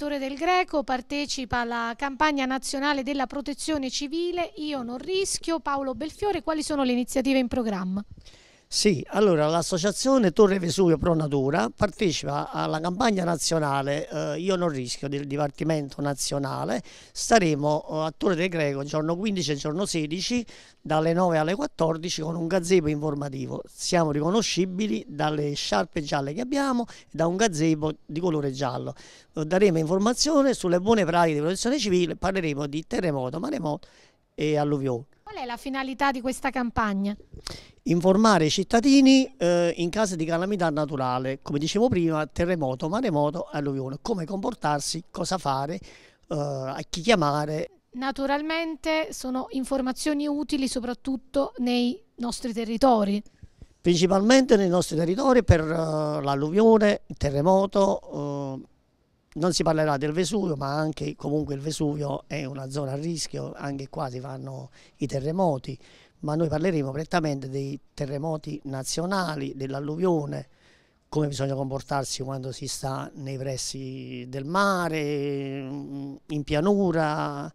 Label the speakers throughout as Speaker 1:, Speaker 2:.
Speaker 1: Salvatore del Greco partecipa alla campagna nazionale della protezione civile Io non rischio. Paolo Belfiore, quali sono le iniziative in programma?
Speaker 2: Sì, allora l'associazione Torre Vesuvio Pro Natura partecipa alla campagna nazionale eh, Io non rischio del Dipartimento Nazionale. Staremo eh, a Torre del Greco giorno 15 e giorno 16 dalle 9 alle 14 con un gazebo informativo. Siamo riconoscibili dalle sciarpe gialle che abbiamo e da un gazebo di colore giallo. Eh, daremo informazione sulle buone pratiche di protezione civile, parleremo di terremoto, maremoto e alluvione
Speaker 1: è la finalità di questa campagna?
Speaker 2: Informare i cittadini eh, in caso di calamità naturale, come dicevo prima, terremoto, maremoto, alluvione, come comportarsi, cosa fare, eh, a chi chiamare.
Speaker 1: Naturalmente sono informazioni utili soprattutto nei nostri territori
Speaker 2: principalmente nei nostri territori per uh, l'alluvione, il terremoto, uh, non si parlerà del Vesuvio, ma anche comunque il Vesuvio è una zona a rischio, anche qua si fanno i terremoti, ma noi parleremo prettamente dei terremoti nazionali, dell'alluvione, come bisogna comportarsi quando si sta nei pressi del mare, mm, in pianura.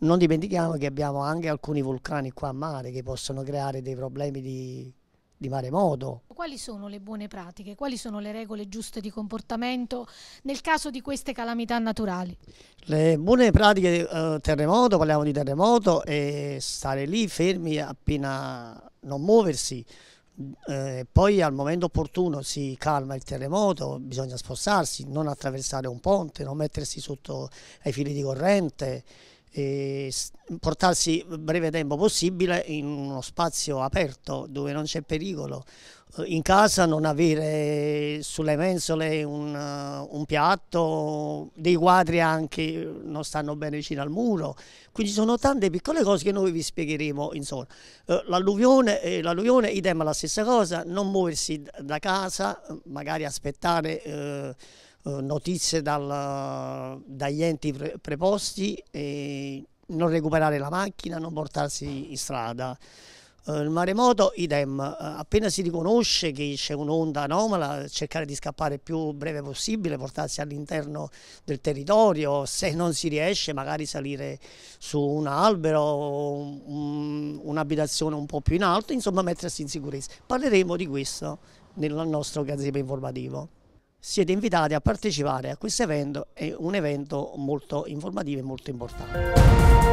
Speaker 2: Non dimentichiamo che abbiamo anche alcuni vulcani qua a mare che possono creare dei problemi di di maremoto.
Speaker 1: Quali sono le buone pratiche? Quali sono le regole giuste di comportamento nel caso di queste calamità naturali?
Speaker 2: Le buone pratiche eh, terremoto, parliamo di terremoto, è stare lì fermi appena non muoversi, eh, poi al momento opportuno si calma il terremoto, bisogna spostarsi, non attraversare un ponte, non mettersi sotto ai fili di corrente, eh, portarsi breve tempo possibile in uno spazio aperto dove non c'è pericolo. Eh, in casa non avere sulle mensole un, eh, un, piatto, dei quadri anche eh, non stanno bene vicino al muro. Quindi sono tante piccole cose che noi vi spiegheremo insomma. l'alluvione, l'alluvione idem la stessa cosa, non muoversi da casa, magari aspettare... Eh, eh, notizie dal, dagli enti preposti e non recuperare la macchina, non portarsi in strada. Eh, il maremoto, idem, eh, appena si riconosce che c'è un'onda anomala, cercare di scappare il più breve possibile, portarsi all'interno del territorio, se non si riesce magari salire su un albero, un'abitazione un po' più in alto, insomma mettersi in sicurezza. Parleremo di questo nel nostro gazebo informativo siete invitati a partecipare a questo evento, è un evento molto informativo e molto importante.